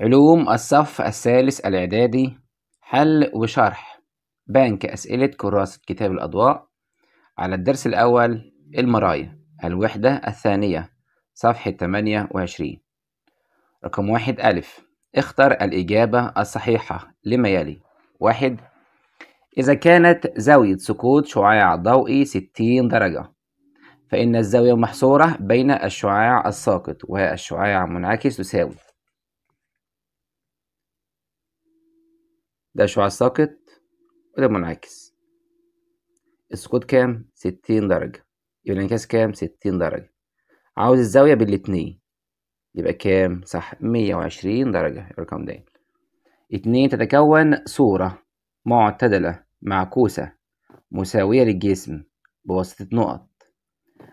علوم الصف الثالث الإعدادي حل وشرح بنك أسئلة كراسة كتاب الأضواء على الدرس الأول المرايا الوحدة الثانية صفحة 28 رقم واحد ألف اختر الإجابة الصحيحة لما يلي واحد إذا كانت زاوية سقوط شعاع ضوئي 60 درجة فإن الزاوية محصورة بين الشعاع الساقط وهي الشعاع منعكس تساوي ده شعاع ساقط وده منعكس السقوط كام؟ ستين درجة يبقى الانعكاس كام؟ ستين درجة عاوز الزاوية بالاتنين يبقى كام؟ صح مية وعشرين درجة الرقم ده اتنين تتكون صورة معتدلة معكوسة مساوية للجسم بواسطة نقط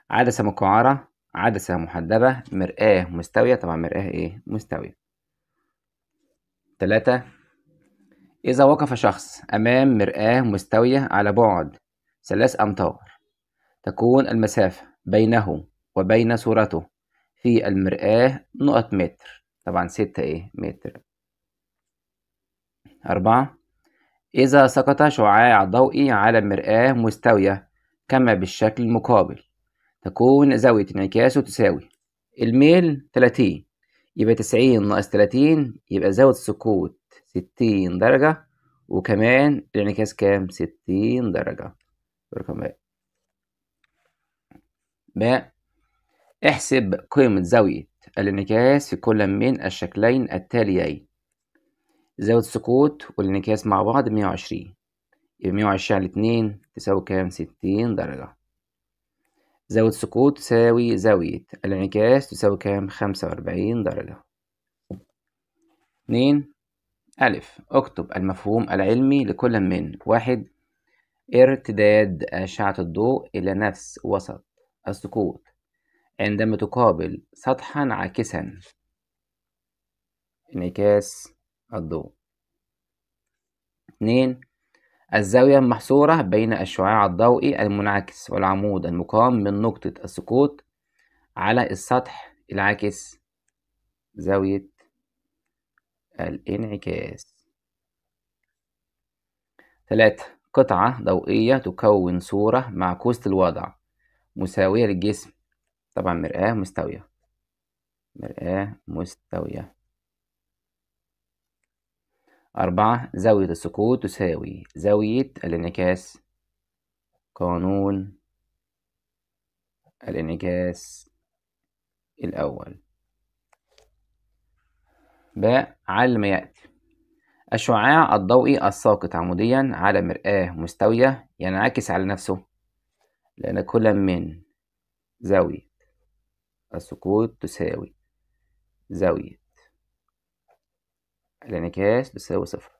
عدسة مقعرة عدسة محدبة مرآة مستوية طبعا مرآة ايه مستوية تلاتة إذا وقف شخص أمام مرآة مستوية على بعد ثلاث أمتار تكون المسافة بينه وبين صورته في المرآة نقط متر طبعا ستة إيه متر أربعة إذا سقط شعاع ضوئي على مرآة مستوية كما بالشكل المقابل تكون زاوية انعكاسه تساوي الميل 30 يبقى 90 ناقص 30 يبقى زاوية السقوط ستين درجة وكمان الانعكاس كام ستين درجة رقم واحد ب احسب قيمة زاوية الانعكاس في كل من الشكلين التاليين زاوية السقوط والانعكاس مع بعض مية وعشرين يبقى مية وعشرين على اتنين تساوي كام ستين درجة زاوية السقوط تساوي زاوية الانعكاس تساوي كام خمسة وأربعين درجة اتنين ألف اكتب المفهوم العلمي لكل من واحد ارتداد أشعة الضوء إلى نفس وسط السقوط عندما تقابل سطحا عاكسا انعكاس الضوء اتنين الزاوية المحصورة بين الشعاع الضوئي المنعكس والعمود المقام من نقطة السقوط على السطح العاكس زاوية الانعكاس ثلاثة قطعة ضوئية تكون صورة معكوسة الوضع مساوية للجسم طبعا مرآة مستوية مرآة مستوية أربعة زاوية السقوط تساوي زاوية الانعكاس قانون الانعكاس الأول ما يأتي الشعاع الضوئي الساقط عموديا على مرآة مستوية ينعكس على نفسه لأن كل من زاوية السقوط تساوي زاوية الانعكاس تساوي صفر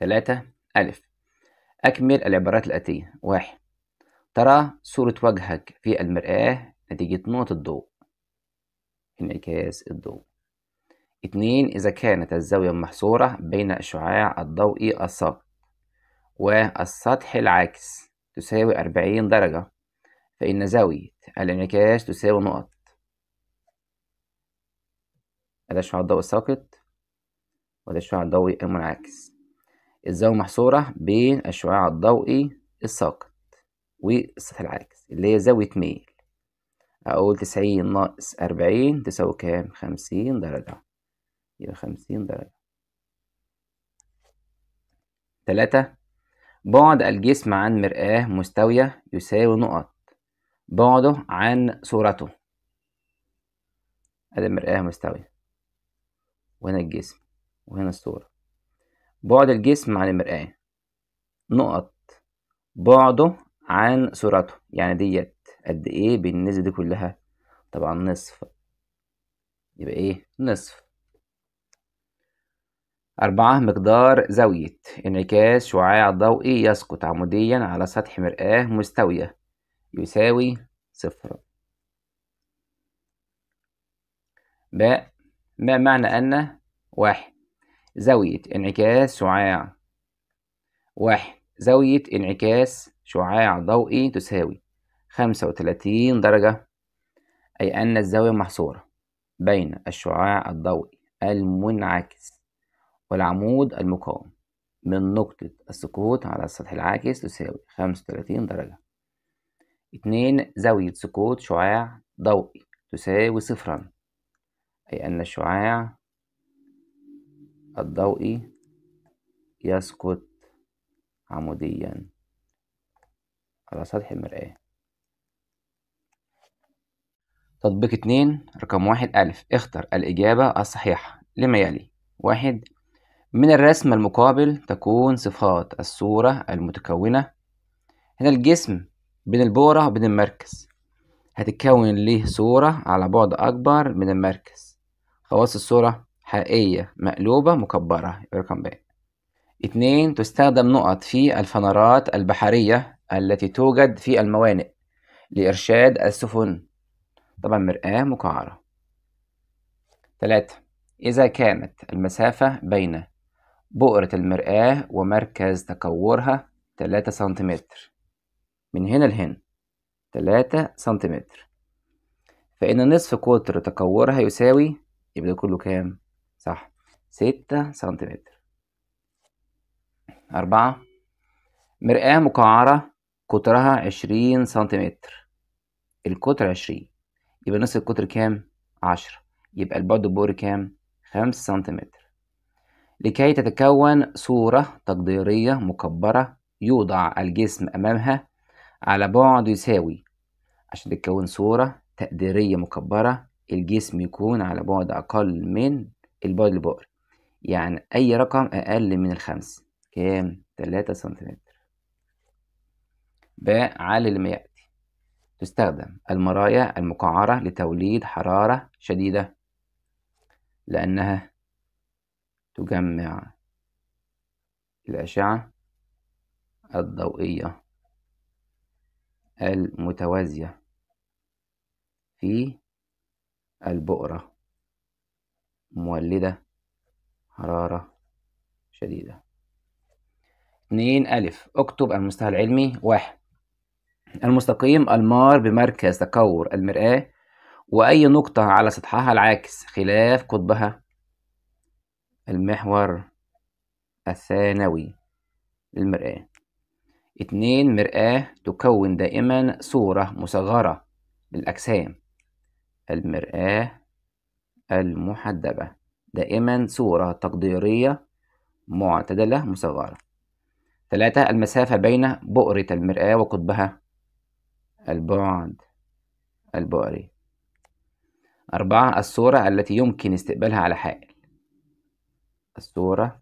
ثلاثة ألف أكمل العبارات الآتية واحد ترى صورة وجهك في المرآة نتيجة نقطة الضوء انعكاس الضوء اتنين إذا كانت الزاوية محصورة بين الشعاع الضوئي الساقط والسطح العاكس تساوي أربعين درجة فإن زاوية الانعكاس تساوي نقط ده الشعاع الضوئي الساقط وده الشعاع الضوئي المنعكس الزاوية محصورة بين الشعاع الضوئي الساقط والسطح العاكس اللي هي زاوية ميل أقول تسعين ناقص أربعين تساوي كام؟ خمسين درجة يبقى خمسين درجة تلاتة بعد الجسم عن مرآة مستوية يساوي نقط بعده عن صورته ادي المرآة مستوية وهنا الجسم وهنا الصورة بعد الجسم عن المرآة نقط بعده عن صورته يعني ديت قد ايه بالنسبة دي كلها طبعا نصف يبقى ايه نصف أربعة مقدار زاوية انعكاس شعاع ضوئي يسقط عموديا على سطح مرآة مستوية يساوي صفر باء ما معنى أن واحد زاوية انعكاس شعاع واحد زاوية انعكاس شعاع ضوئي تساوي خمسة وتلاتين درجة أي أن الزاوية محصورة بين الشعاع الضوئي المنعكس والعمود المقاوم من نقطة السقوط على السطح العاكس تساوي خمسة وتلاتين درجة اتنين زاوية سقوط شعاع ضوئي تساوي صفرا أي أن الشعاع الضوئي يسقط عموديا على سطح المرآة تطبيق اتنين رقم واحد ألف اختر الإجابة الصحيحة لما يلي واحد من الرسم المقابل تكون صفات الصورة المتكونة هنا الجسم بين البورة وبين المركز هتتكون ليه صورة على بعد أكبر من المركز خواص الصورة حقيقية مقلوبة مكبرة رقم ب اتنين تستخدم نقط في الفنارات البحرية التي توجد في الموانئ لإرشاد السفن طبعا مرآة مقعرة تلاتة إذا كانت المسافة بين بؤرة المرآة ومركز تكورها تلاتة سنتيمتر من هنا لهنا تلاتة سنتيمتر فإن نصف قطر تكورها يساوي يبقى ده كله كام؟ صح ستة سنتيمتر أربعة مرآة مقعرة قطرها عشرين سنتيمتر القطر عشرين يبقى نصف القطر كام؟ عشرة يبقى البعد البؤري كام؟ خمس سنتيمتر لكي تتكون صورة تقديرية مكبرة يوضع الجسم أمامها على بعد يساوي عشان تتكون صورة تقديرية مكبرة الجسم يكون على بعد أقل من البعد البؤري يعني أي رقم أقل من الخمس كام؟ تلاتة سنتيمتر باء على لما يأتي تستخدم المرايا المقعرة لتوليد حرارة شديدة لأنها تجمع الأشعة الضوئية المتوازية في البؤرة مولدة حرارة شديدة اتنين ألف اكتب المستوى العلمي واحد المستقيم المار بمركز تكور المرآة وأي نقطة على سطحها العاكس خلاف قطبها المحور الثانوي للمرآة اتنين مرآة تكون دائما صورة مصغرة للأجسام المرآة المحدبة دائما صورة تقديرية معتدلة مصغرة ثلاثة المسافة بين بؤرة المرآة وقطبها البعد البؤري أربعة الصورة التي يمكن استقبالها على حائل الصورة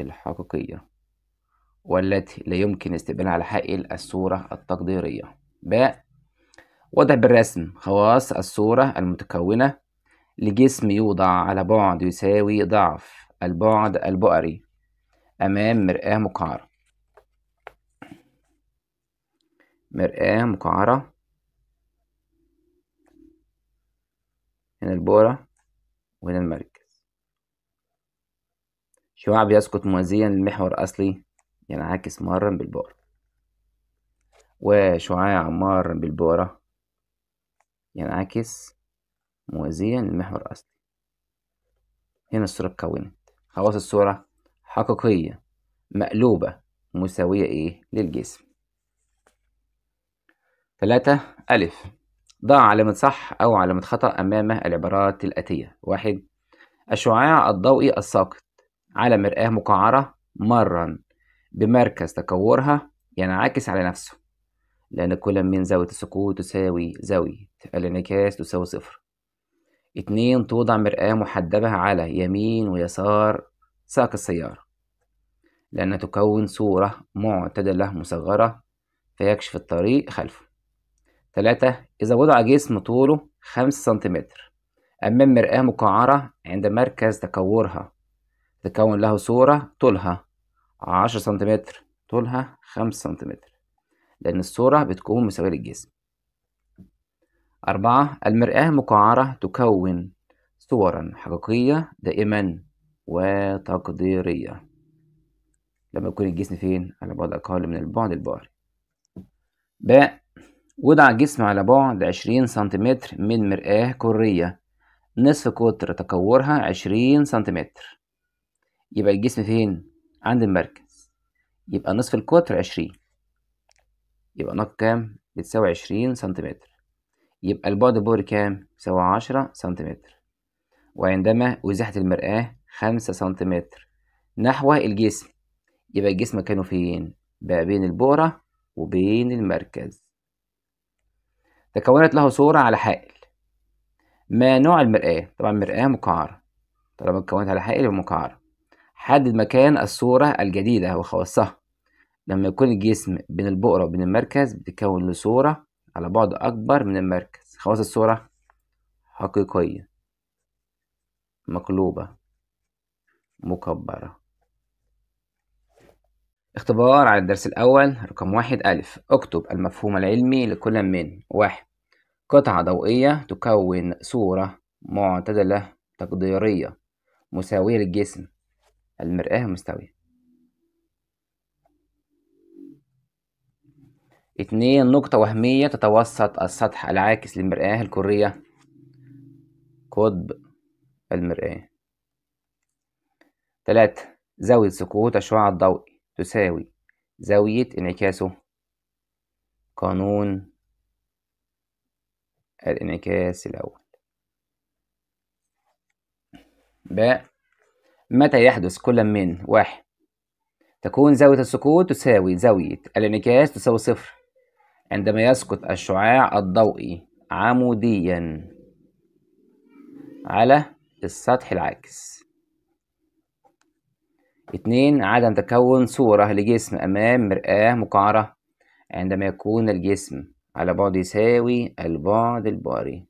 الحقيقية والتي لا يمكن استقبالها على حائل الصورة التقديرية باء وضع بالرسم خواص الصورة المتكونة لجسم يوضع على بعد يساوي ضعف البعد البؤري أمام مرآة مقعرة مرآة مقعرة هنا البؤرة وهنا المرج شعاع بيسقط موازيا للمحور الأصلي ينعكس مارا بالبؤرة وشعاع مارا بالبؤرة ينعكس موازيا للمحور الأصلي هنا الصورة اتكونت خلاص الصورة حقيقية مقلوبة مساوية إيه للجسم ثلاثة ألف ضع علامة صح أو علامة خطأ أمام العبارات الآتية واحد الشعاع الضوئي الساقط على مرآة مقعرة مرا بمركز تكورها ينعكس على نفسه لأن كل من زاوية السقوط تساوي زاوية الانعكاس تساوي صفر اتنين توضع مرآة محدبة على يمين ويسار ساق السيارة لأنها تكون صورة معتدلة مصغرة فيكشف الطريق خلفه تلاتة إذا وضع جسم طوله خمس سنتيمتر أمام مرآة مقعرة عند مركز تكورها تتكون له صورة طولها عشرة سنتيمتر طولها خمسة سنتيمتر لأن الصورة بتكون مساوية للجسم أربعة المرآة المقعرة تكون صورا حقيقية دائما وتقديرية لما يكون الجسم فين على بعد أقل من البعد البعري باء وضع الجسم على بعد عشرين سنتيمتر من مرآة كرية نصف قطر تكورها عشرين سنتيمتر يبقى الجسم فين عند المركز يبقى نصف القطر عشرين يبقى ناقص كام بتساوي عشرين سنتيمتر يبقى البعد البوري كام بتساوي عشرة سنتيمتر وعندما أزاحت المرآة خمسة سنتيمتر نحو الجسم يبقى الجسم مكانه فين بقى بين البؤرة وبين المركز تكونت له صورة على حائل ما نوع المرآة طبعا المرآة مقعرة طالما اتكونت على حائل يبقى مقعرة حدد مكان الصورة الجديدة وخواصها لما يكون الجسم بين البؤرة وبين المركز بتكون صورة على بعد أكبر من المركز خواص الصورة حقيقية مقلوبة مكبرة اختبار على الدرس الأول رقم واحد ألف اكتب المفهوم العلمي لكل من واحد قطعة ضوئية تكون صورة معتدلة تقديرية مساوية للجسم المرآة مستوية اتنين نقطة وهمية تتوسط السطح العاكس للمرآة الكرية قطب المرآة تلاتة زاوية سقوط الشعاع الضوئي تساوي زاوية انعكاسه قانون الانعكاس الأول ب متى يحدث كل من واحد تكون زاوية السقوط تساوي زاوية الانعكاس تساوي صفر عندما يسقط الشعاع الضوئي عموديا على السطح العاكس اتنين عدم تكون صورة لجسم أمام مرآة مقعرة عندما يكون الجسم على بعد يساوي البعد الباري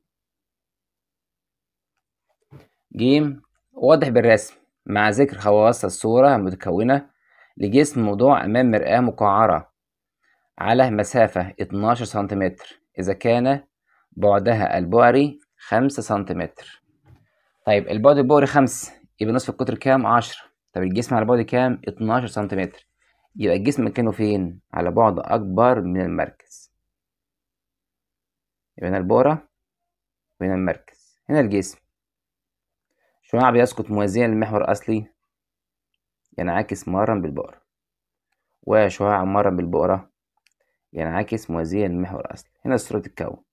جيم واضح بالرسم مع ذكر خواص الصورة المتكونة لجسم موضوع أمام مرآة مقعرة على مسافة 12 سنتيمتر إذا كان بعدها البؤري 5 سنتيمتر طيب البعد البؤري 5 يبقى نصف القطر كام 10 طب الجسم على بعد كام 12 سنتيمتر يبقى الجسم مكانه فين على بعد أكبر من المركز يبقى هنا البؤرة وهنا المركز هنا الجسم شعاع بيسقط موازيا للمحور الأصلي ينعكس مارا بالبؤرة وشعاع مارا بالبؤرة ينعكس موازيا للمحور الأصلي هنا الصورة تتكون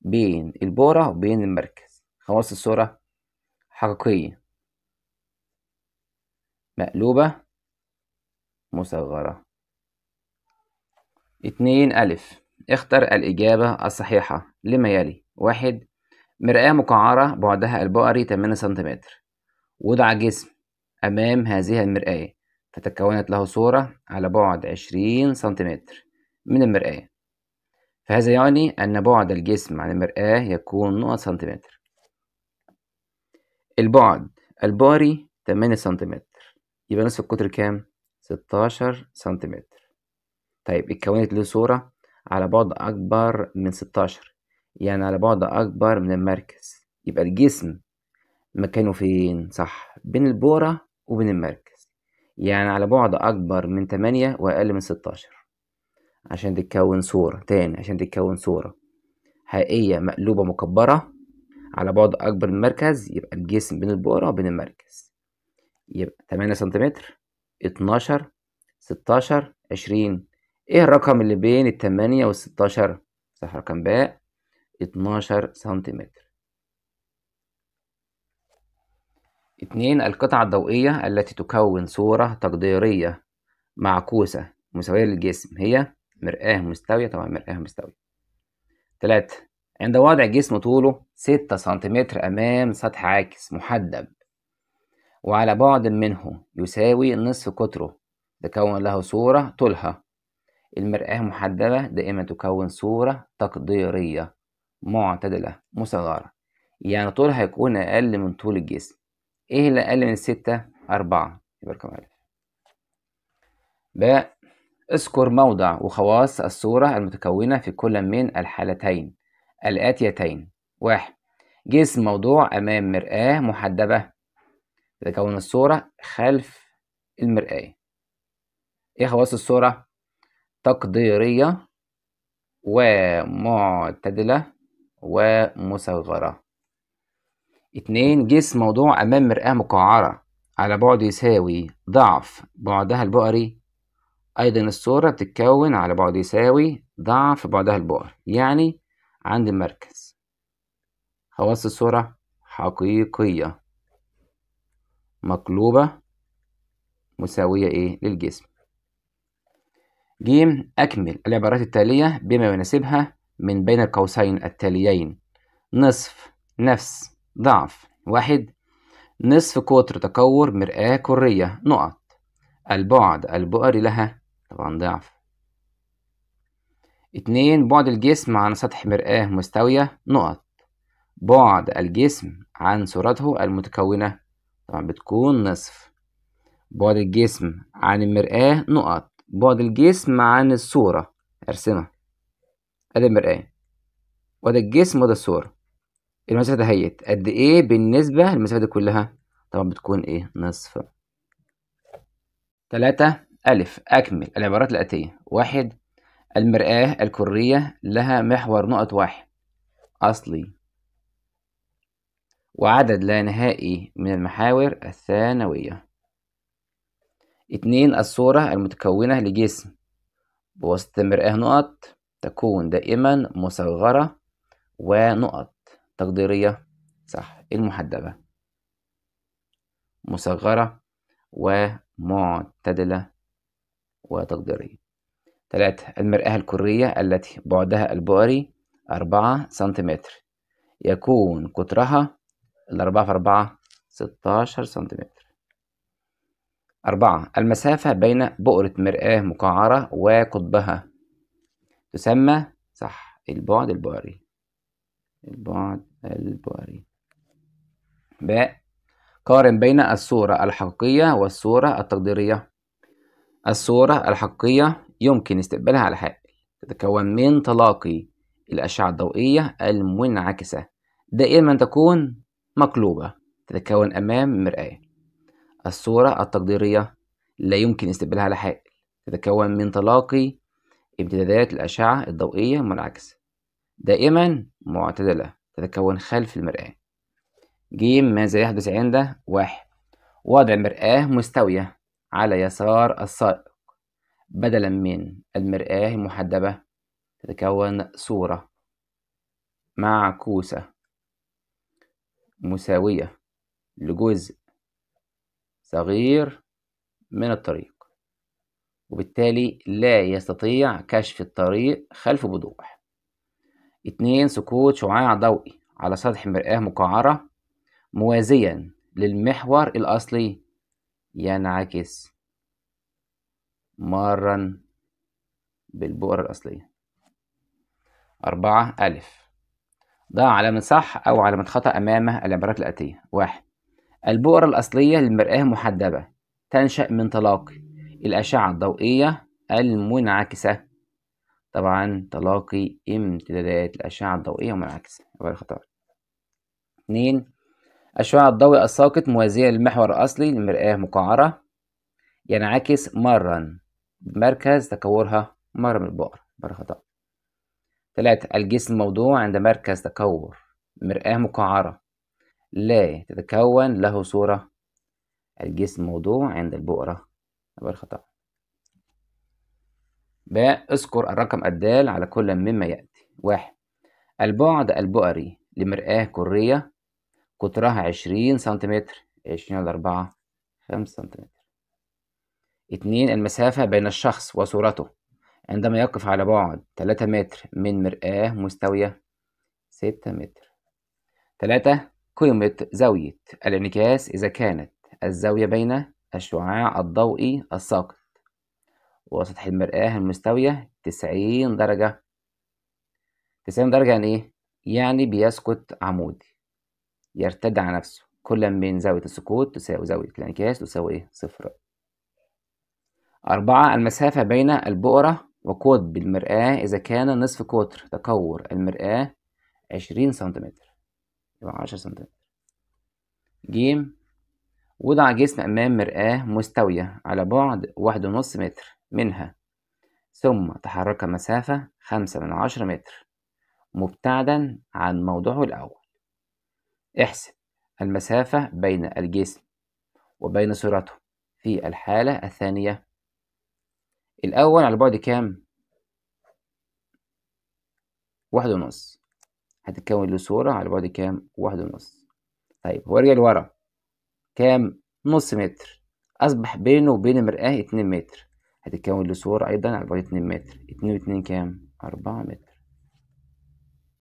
بين البؤرة وبين المركز خواص الصورة حقيقية مقلوبة مصغرة اتنين ألف اختر الإجابة الصحيحة لما يلي واحد مرآة مقعرة بعدها البؤري 8 سنتيمتر وضع جسم أمام هذه المرآة فتكونت له صورة على بعد 20 سنتيمتر من المرآة فهذا يعني أن بعد الجسم عن المرآة يكون نقط سنتيمتر البعد الباري 8 سنتيمتر يبقى نصف القطر كام؟ 16 سنتيمتر طيب اتكونت له صورة على بعد أكبر من 16 يعني على بعد أكبر من المركز يبقى الجسم مكانه فين صح بين البورة وبين المركز يعني على بعد أكبر من تمانية وأقل من ستاشر عشان تتكون صورة تاني عشان تتكون صورة حقيقية مقلوبة مكبرة على بعد أكبر من المركز يبقى الجسم بين البؤرة وبين المركز يبقى تمانية سنتيمتر اتناشر ستاشر عشرين ايه الرقم اللي بين التمانية والستاشر صح رقم باء اتناشر سنتيمتر اتنين القطعة الضوئية التي تكون صورة تقديرية معكوسة مساوية للجسم هي مرآة مستوية طبعا مرآة مستوية تلاتة عند وضع جسم طوله ستة سنتيمتر أمام سطح عاكس محدب وعلى بعد منه يساوي نصف قطره تكون له صورة طولها المرآة محدبة دائما تكون صورة تقديرية معتدلة مصغرة يعني طولها هيكون أقل من طول الجسم إيه اللي أقل من ستة أربعة يبقى رقم ألف ب اذكر موضع وخواص الصورة المتكونة في كل من الحالتين الآتيتين واحد جسم موضوع أمام مرآة محدبة تتكون الصورة خلف المرآة إيه خواص الصورة؟ تقديرية ومعتدلة ومصغرة اتنين جسم موضوع أمام مرآة مقعرة على بعد يساوي ضعف بعدها البؤري أيضا الصورة بتتكون على بعد يساوي ضعف بعدها البؤري يعني عند المركز خواص الصورة حقيقية مقلوبة مساوية إيه للجسم ج أكمل العبارات التالية بما يناسبها من بين القوسين التاليين نصف نفس ضعف واحد نصف قطر تكور مرآة كرية نقط البعد البؤري لها طبعا ضعف اتنين بعد الجسم عن سطح مرآة مستوية نقط بعد الجسم عن صورته المتكونة طبعا بتكون نصف بعد الجسم عن المرآة نقط بعد الجسم عن الصورة ارسمها ادي المرآة وده الجسم وده الصورة المسافة دهيت قد ايه بالنسبة للمسافة دي كلها طبعا بتكون ايه نصف تلاتة ألف أكمل العبارات الآتية واحد المرآة الكرية لها محور نقط واحد أصلي وعدد لا نهائي من المحاور الثانوية اتنين الصورة المتكونة لجسم بوسط مرآة نقط تكون دائما مصغرة ونقط تقديرية صح المحدبة مصغرة ومعتدلة وتقديرية ثلاثة المرآة الكرية التي بعدها البؤري أربعة سنتيمتر يكون قطرها الأربعة في أربعة ستاشر سنتيمتر أربعة المسافة بين بؤرة مرآة مقعرة وقطبها تسمى صح البعد البؤري البعد البؤري باء قارن بين الصورة الحقيقية والصورة التقديرية الصورة الحقيقية يمكن استقبالها على حائل تتكون من تلاقي الأشعة الضوئية المنعكسة دائما تكون مقلوبة تتكون أمام مرآة الصورة التقديرية لا يمكن استقبالها على حائل تتكون من تلاقي امتدادات الأشعة الضوئية منعكسة دائما معتدلة تتكون خلف المرآة ج ماذا يحدث عند واحد وضع مرآة مستوية على يسار السائق بدلا من المرآة المحدبة تتكون صورة معكوسة مساوية لجزء صغير من الطريق وبالتالي لا يستطيع كشف الطريق خلف بوضوح اتنين سكوت شعاع ضوئي على سطح مرآة مقعرة موازيا للمحور الأصلي ينعكس مارا بالبؤرة الأصلية أربعة ألف ضع علامة صح أو علامة خطأ أمام العبارات الآتية واحد البؤرة الأصلية للمرآة محدبة تنشأ من تلاقي الأشعة الضوئية المنعكسة طبعا تلاقي امتدادات الأشعة الضوئية المنعكسة يبقى الخطأ اتنين أشعة الضوء الساقط موازية للمحور الأصلي لمرآة مقعرة ينعكس مرا بمركز تكورها مرة من البؤرة يبقى الخطأ تلاتة الجسم الموضوع عند مركز تكور مرآة مقعرة لا تتكون له صورة الجسم موضوع عند البؤرة يبقى الخطأ باء اذكر الرقم الدال على كل مما يأتي واحد البعد البؤري لمرآة كرية قطرها عشرين سنتيمتر عشرين على أربعة خمس سنتيمتر اتنين المسافة بين الشخص وصورته عندما يقف على بعد تلاتة متر من مرآة مستوية ستة متر تلاتة قيمة زاوية الانعكاس إذا كانت الزاوية بين الشعاع الضوئي الساقط وسطح المرآة المستوية تسعين درجة تسعين درجة يعني إيه؟ يعني بيسقط عمودي يرتد على نفسه كل من زاوية السقوط تساوي زاوية الانعكاس تساوي إيه؟ صفر أربعة المسافة بين البؤرة وقطب المرآة إذا كان نصف قطر تكور المرآة عشرين سنتيمتر يبقى عشرة سنتيمتر جيم وضع جسم أمام مرآة مستوية على بعد واحد ونص متر منها ثم تحرك مسافة خمسة من عشرة متر مبتعدا عن موضعه الأول احسب المسافة بين الجسم وبين صورته في الحالة الثانية الأول على بعد كام؟ واحد ونص هتتكون له صورة على بعد كام؟ واحد ونص طيب ورجع لورا كام نص متر أصبح بينه وبين المرآة اتنين متر هتتكون له صور أيضا على بعد اتنين متر اتنين واتنين كام أربعة متر